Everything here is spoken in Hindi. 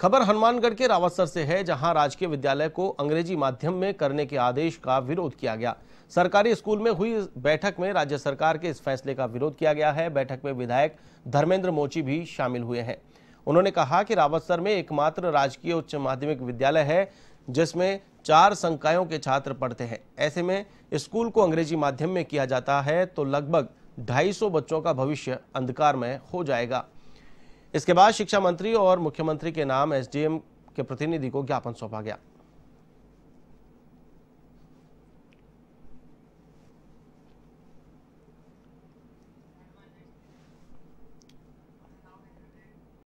खबर हनुमानगढ़ के रावतसर से है जहां राजकीय विद्यालय को अंग्रेजी माध्यम में करने के आदेश का विरोध किया गया सरकारी स्कूल में हुई बैठक में राज्य सरकार के इस फैसले का विरोध किया गया है बैठक में विधायक धर्मेंद्र मोची भी शामिल हुए हैं उन्होंने कहा कि रावतसर में एकमात्र राजकीय उच्च माध्यमिक विद्यालय है जिसमें चार संकायों के छात्र पढ़ते हैं ऐसे में स्कूल को अंग्रेजी माध्यम में किया जाता है तो लगभग 250 बच्चों का भविष्य अंधकार में हो जाएगा इसके बाद शिक्षा मंत्री और मुख्यमंत्री के नाम एसडीएम के प्रतिनिधि को ज्ञापन सौंपा गया